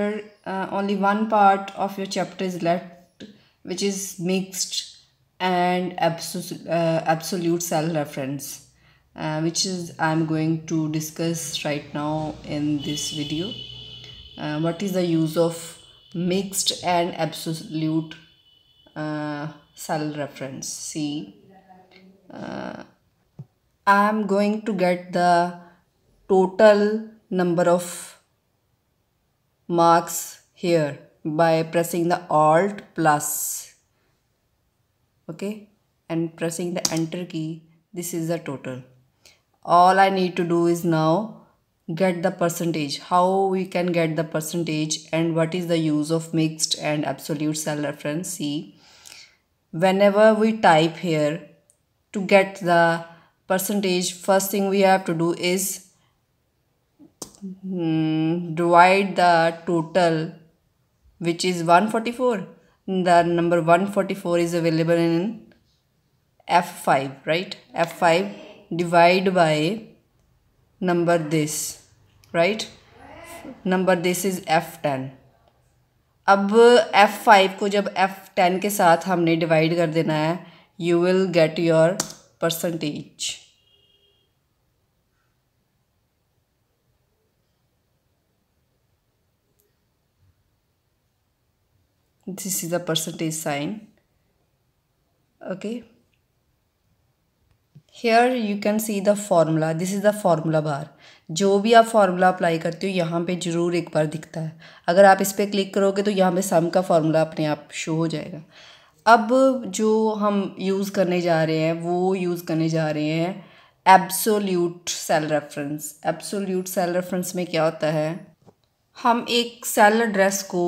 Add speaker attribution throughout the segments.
Speaker 1: uh, only one part of your chapter is left which is mixed and absolute, uh, absolute cell reference uh, which is I'm going to discuss right now in this video. Uh, what is the use of mixed and absolute cell uh, reference See, uh, I'm going to get the total number of marks here by pressing the alt plus okay and pressing the enter key this is the total all I need to do is now get the percentage how we can get the percentage and what is the use of mixed and absolute cell reference see whenever we type here to get the percentage first thing we have to do is divide the total which is 144 the number 144 is available in f5 right f5 divide by number this right number this is f10 अब F5 को जब F10 के साथ हमने divide कर देना है you will get your percentage this is the percentage sign okay here you can see the formula this is the formula bar जो भी आप फार्मूला अप्लाई करते हो यहाँ पे ज़रूर एक बार दिखता है अगर आप इस पर क्लिक करोगे तो यहाँ पे सम का फार्मूला अपने आप शो हो जाएगा अब जो हम यूज़ करने जा रहे हैं वो यूज़ करने जा रहे हैं absolute cell reference absolute cell reference में क्या होता है हम एक सेल एड्रेस को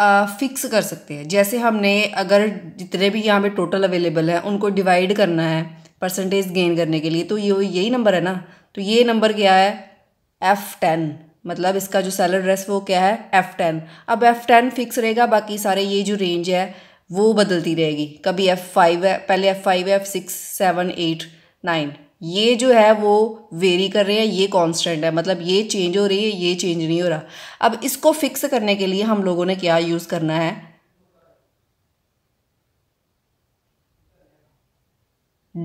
Speaker 1: फिक्स कर सकते हैं जैसे हमने अगर जितने भी यहाँ पे टोटल अवेलेबल है उनको डिवाइड करना है परसेंटेज गेन करने के लिए तो ये यही नंबर है ना तो ये नंबर क्या है एफ़ टेन मतलब इसका जो सैलर ड्रेस वो क्या है एफ़ टेन अब एफ़ टेन फिक्स रहेगा बाकी सारे ये जो रेंज है वो बदलती रहेगी कभी एफ़ फाइव है पहले एफ़ फाइव है F six seven eight nine ये जो है वो वेरी कर रहे हैं ये कांस्टेंट है मतलब ये चेंज हो रही है ये चेंज नहीं हो रहा अब इसको फिक्स करने के लिए हम लोगों ने क्या यूज़ करना है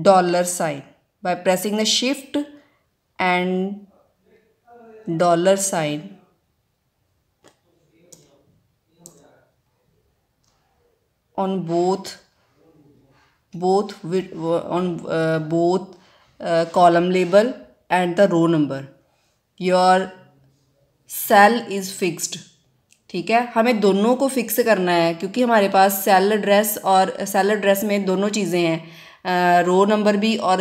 Speaker 1: dollar sign by pressing the shift and dollar sign on both both on both column uh, column label and the row number your cell is fixed ठीक है हमें दोनों को फिक्स करना है क्योंकि हमारे पास सेल एड्रेस और सेल एड्रेस में दोनों चीज़ें हैं रो uh, नंबर भी और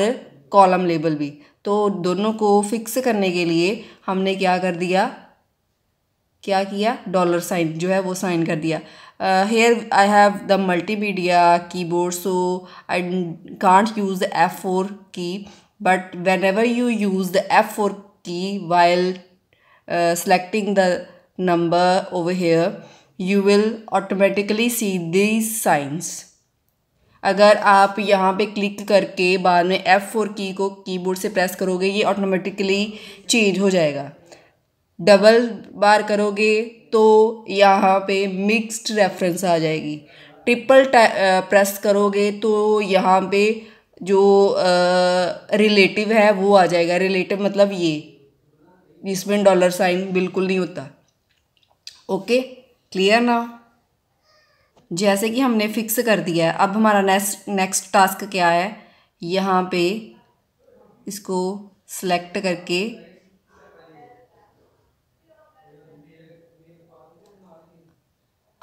Speaker 1: कॉलम लेबल भी तो दोनों को फिक्स करने के लिए हमने क्या कर दिया क्या किया डॉलर साइन जो है वो साइन कर दिया here I have the multimedia keyboard so I can't use F four key but whenever you use the F4 key while uh, selecting the number over here you will automatically see these signs अगर आप यहाँ पे click करके बाद में F4 की को keyboard से प्रेस करोगे ये ऑटोमेटिकली चेंज हो जाएगा डबल बार करोगे तो यहाँ पे मिक्स्ड रेफरेंस आ जाएगी ट्रिपल प्रेस करोगे तो यहाँ पे जो रिलेटिव है वो आ जाएगा रिलेटिव मतलब ये इसमें डॉलर साइन बिल्कुल नहीं होता ओके क्लियर ना जैसे कि हमने फिक्स कर दिया है अब हमारा नेक्स्ट नेक्स्ट टास्क क्या है यहाँ पे इसको सेलेक्ट करके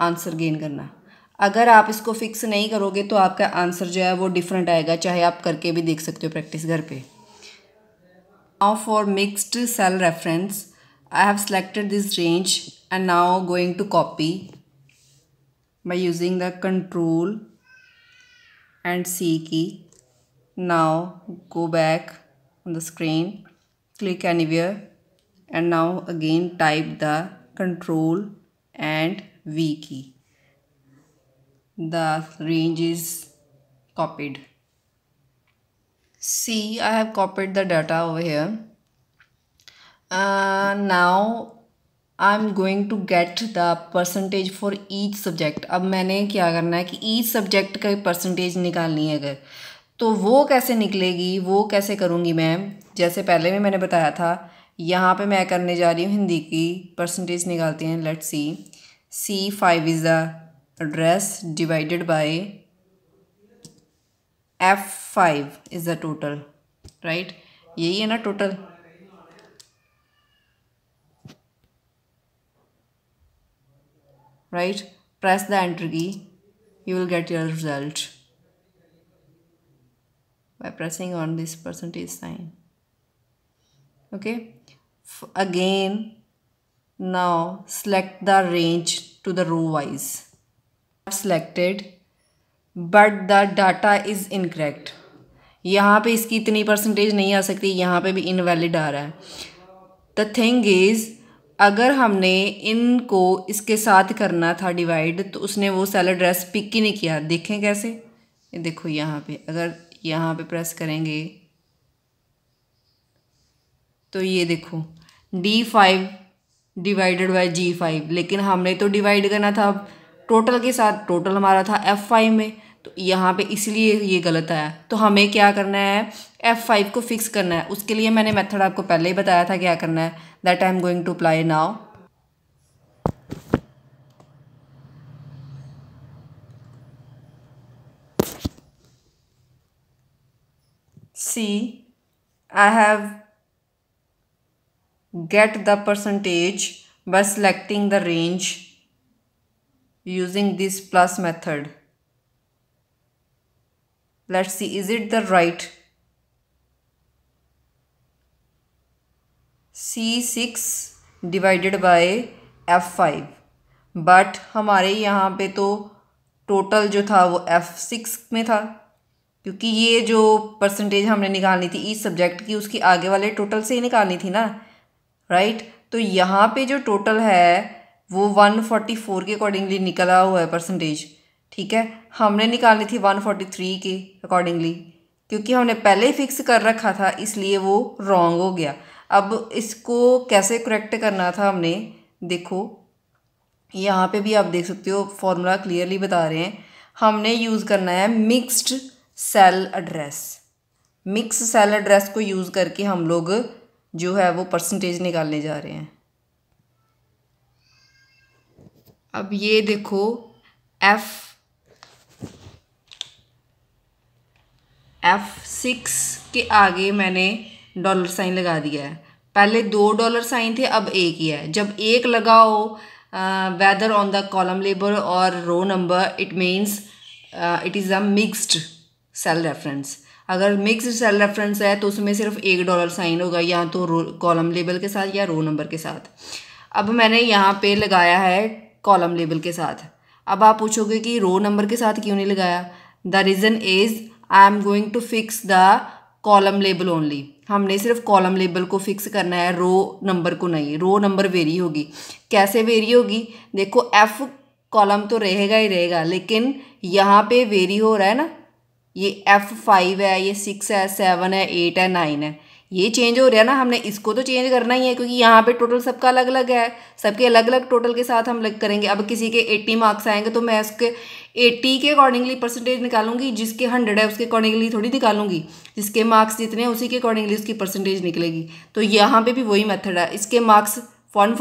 Speaker 1: आंसर गेन करना अगर आप इसको फिक्स नहीं करोगे तो आपका आंसर जो है वो डिफरेंट आएगा चाहे आप करके भी देख सकते हो प्रैक्टिस घर पे now for mixed cell reference I have selected this range and now going to copy by using the control and C key now go back on the screen click anywhere and now again type the control and V key the range is copied. See, I have copied the data over here. Uh, now I'm going to get the percentage for each subject. अब मैंने क्या करना है कि each subject का percentage निकालनी है अगर तो वो कैसे निकलेगी वो कैसे करूँगी मैं जैसे पहले भी मैंने बताया था यहाँ पे मैं करने जा रही हूँ हिंदी की परसेंटेज निकालते हैं let's see C five is the address divided by F5 is the total right यही hai na total right press the enter key you will get your result by pressing on this percentage sign okay F again now select the range to the row wise selected but the data is incorrect यहाँ पे इसकी इतनी percentage नहीं आ सकती यहाँ पे भी invalid आ रहा है द थिंग इज़ अगर हमने इनको इसके साथ करना था डिवाइड तो उसने वो सेल एड्रेस पिक ही नहीं किया देखें कैसे ये देखो यहाँ पे अगर यहाँ पे प्रेस करेंगे तो ये देखो D five divided by G five लेकिन हमने तो डिवाइड करना था टोटल के साथ टोटल हमारा था एफ़ फाइव में तो यहाँ पे इसलिए ये गलत आया तो हमें क्या करना है एफ़ फाइव को फिक्स करना है उसके लिए मैंने मेथड आपको पहले ही बताया था क्या करना है that I am going to apply now see I have get the percentage by selecting the range using this plus method. Let's see, is it the right? C6 divided by F5. But हमारे यहाँ पे तो total जो था वो F six में था क्योंकि ये जो परसेंटेज हमने निकालनी थी इस सब्जेक्ट की उसकी आगे वाले टोटल से ही निकालनी थी ना राइट right? तो यहाँ पे जो टोटल है वो 144 के अकॉर्डिंगली निकला हुआ है परसेंटेज ठीक है हमने निकालनी थी 143 के अकॉर्डिंगली क्योंकि हमने पहले ही फिक्स कर रखा था इसलिए वो रॉन्ग हो गया अब इसको कैसे करेक्ट करना था हमने देखो यहाँ पे भी आप देख सकते हो फॉर्मूला क्लियरली बता रहे हैं हमने यूज़ करना है mixed cell address mix cell address को यूज़ करके हम लोग जो है वो परसेंटेज निकालने जा रहे हैं अब ये देखो एफ एफ सिक्स के आगे मैंने डॉलर साइन लगा दिया है पहले दो डॉलर साइन थे अब एक ही है जब एक लगाओ whether on the column label और row number it means it is a mixed cell reference अगर मिक्स्ड सेल रेफरेंस है तो उसमें सिर्फ एक डॉलर साइन होगा या तो रो कॉलम लेबल के साथ या रो नंबर के साथ अब मैंने यहाँ पे लगाया है कॉलम लेबल के साथ अब आप पूछोगे कि रो नंबर के साथ क्यों नहीं लगाया the reason is I am going to fix the column label only हमने सिर्फ कॉलम लेबल को फिक्स करना है रो नंबर को नहीं रो नंबर वेरी होगी कैसे वेरी होगी देखो एफ़ कॉलम तो रहेगा ही रहेगा लेकिन यहाँ पे वेरी हो रहा है ना ये एफ़ फाइव है ये सिक्स है सेवन है एट है नाइन है ये चेंज हो रहा है ना हमने इसको तो चेंज करना ही है क्योंकि यहाँ पे टोटल सबका अलग अलग है सबके अलग अलग टोटल के साथ हम लग करेंगे अब किसी के एट्टी मार्क्स आएंगे तो मैं उसके एट्टी के अकॉर्डिंगली परसेंटेज निकालूंगी जिसके हंड्रेड है उसके अकॉर्डिंगली थोड़ी निकालूंगी जिसके मार्क्स जितने हैं उसी के अकॉर्डिंगली उसकी परसेंटेज निकलेगी तो यहाँ पर भी वही मैथड है इसके मार्क्स वन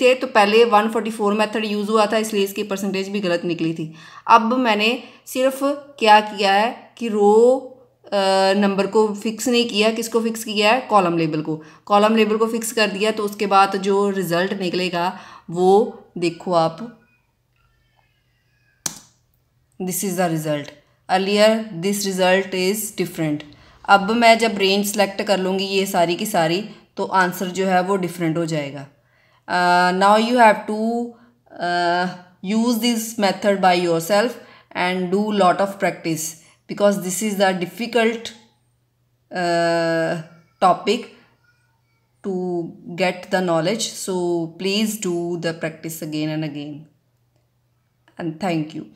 Speaker 1: थे तो पहले वन मेथड यूज़ हुआ था इसलिए इसकी परसेंटेज भी गलत निकली थी अब मैंने सिर्फ क्या किया है कि रो नंबर को फिक्स नहीं किया किसको फिक्स किया है कॉलम लेबल को कॉलम लेबल को फिक्स कर दिया तो उसके बाद जो रिज़ल्ट निकलेगा वो देखो आप this is the result earlier this result is different अब मैं जब रेंज सेलेक्ट कर लूँगी ये सारी की सारी तो आंसर जो है वो डिफरेंट हो जाएगा now you have to use this method by yourself and do lot of practice because this is the difficult uh, topic to get the knowledge. So please do the practice again and again. And thank you.